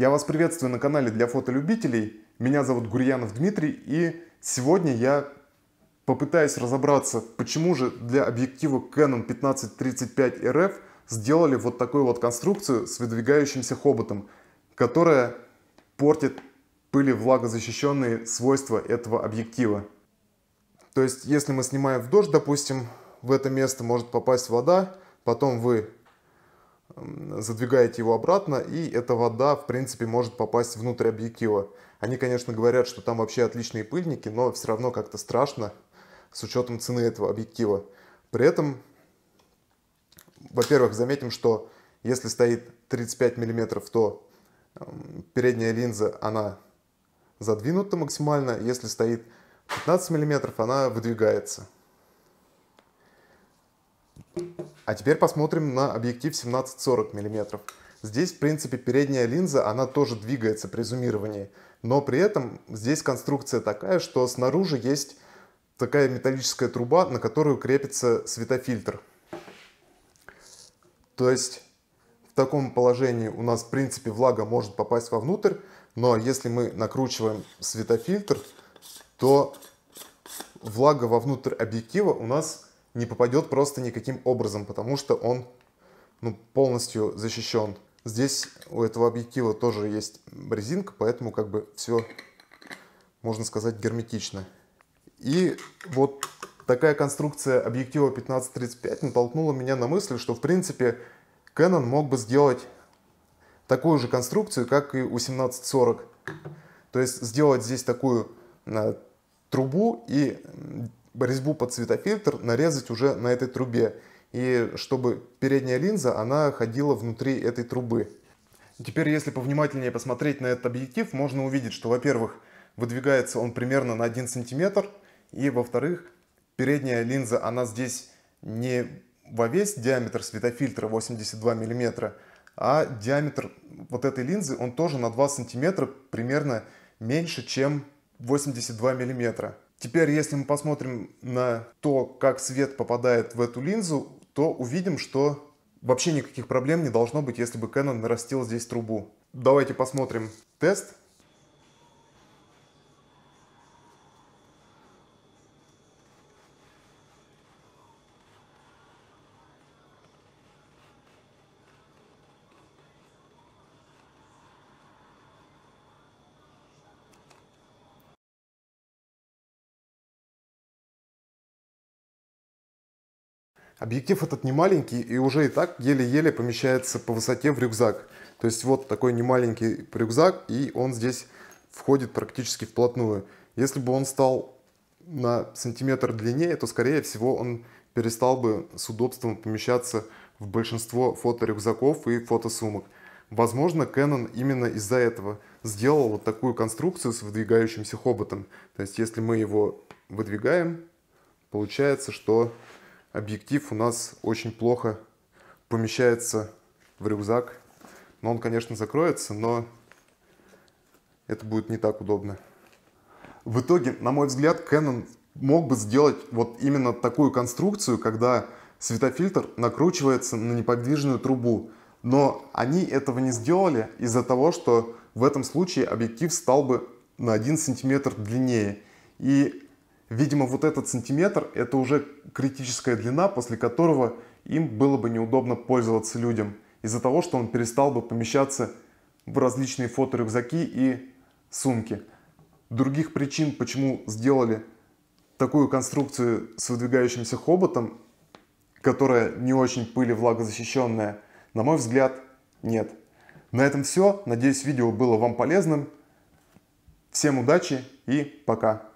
Я вас приветствую на канале для фотолюбителей. Меня зовут Гурьянов Дмитрий и сегодня я попытаюсь разобраться, почему же для объектива Canon 1535 RF сделали вот такую вот конструкцию с выдвигающимся хоботом, которая портит пыли влагозащищенные свойства этого объектива. То есть, если мы снимаем в дождь, допустим, в это место может попасть вода, потом вы задвигаете его обратно, и эта вода, в принципе, может попасть внутрь объектива. Они, конечно, говорят, что там вообще отличные пыльники, но все равно как-то страшно с учетом цены этого объектива. При этом, во-первых, заметим, что если стоит 35 мм, то передняя линза, она задвинута максимально, если стоит 15 мм, она выдвигается. А теперь посмотрим на объектив 17-40 мм. Здесь, в принципе, передняя линза, она тоже двигается при зумировании. Но при этом здесь конструкция такая, что снаружи есть такая металлическая труба, на которую крепится светофильтр. То есть в таком положении у нас, в принципе, влага может попасть вовнутрь, но если мы накручиваем светофильтр, то влага вовнутрь объектива у нас не попадет просто никаким образом, потому что он ну, полностью защищен. Здесь у этого объектива тоже есть резинка, поэтому как бы все, можно сказать, герметично. И вот такая конструкция объектива 1535 натолкнула меня на мысль, что в принципе Canon мог бы сделать такую же конструкцию, как и у 1740. То есть сделать здесь такую а, трубу и резьбу под светофильтр нарезать уже на этой трубе. И чтобы передняя линза, она ходила внутри этой трубы. Теперь, если повнимательнее посмотреть на этот объектив, можно увидеть, что, во-первых, выдвигается он примерно на 1 сантиметр, и, во-вторых, передняя линза, она здесь не во весь диаметр светофильтра 82 мм, а диаметр вот этой линзы, он тоже на 2 сантиметра примерно меньше, чем 82 миллиметра. Теперь, если мы посмотрим на то, как свет попадает в эту линзу, то увидим, что вообще никаких проблем не должно быть, если бы Canon нарастил здесь трубу. Давайте посмотрим тест. Объектив этот не маленький и уже и так еле-еле помещается по высоте в рюкзак. То есть вот такой немаленький рюкзак, и он здесь входит практически вплотную. Если бы он стал на сантиметр длиннее, то, скорее всего, он перестал бы с удобством помещаться в большинство фоторюкзаков и фотосумок. Возможно, Canon именно из-за этого сделал вот такую конструкцию с выдвигающимся хоботом. То есть, если мы его выдвигаем, получается, что Объектив у нас очень плохо помещается в рюкзак. Но он, конечно, закроется, но это будет не так удобно. В итоге, на мой взгляд, Canon мог бы сделать вот именно такую конструкцию, когда светофильтр накручивается на неподвижную трубу. Но они этого не сделали из-за того, что в этом случае объектив стал бы на 1 сантиметр длиннее. И Видимо, вот этот сантиметр – это уже критическая длина, после которого им было бы неудобно пользоваться людям, из-за того, что он перестал бы помещаться в различные фоторюкзаки и сумки. Других причин, почему сделали такую конструкцию с выдвигающимся хоботом, которая не очень пыли влагозащищенная, на мой взгляд, нет. На этом все. Надеюсь, видео было вам полезным. Всем удачи и пока.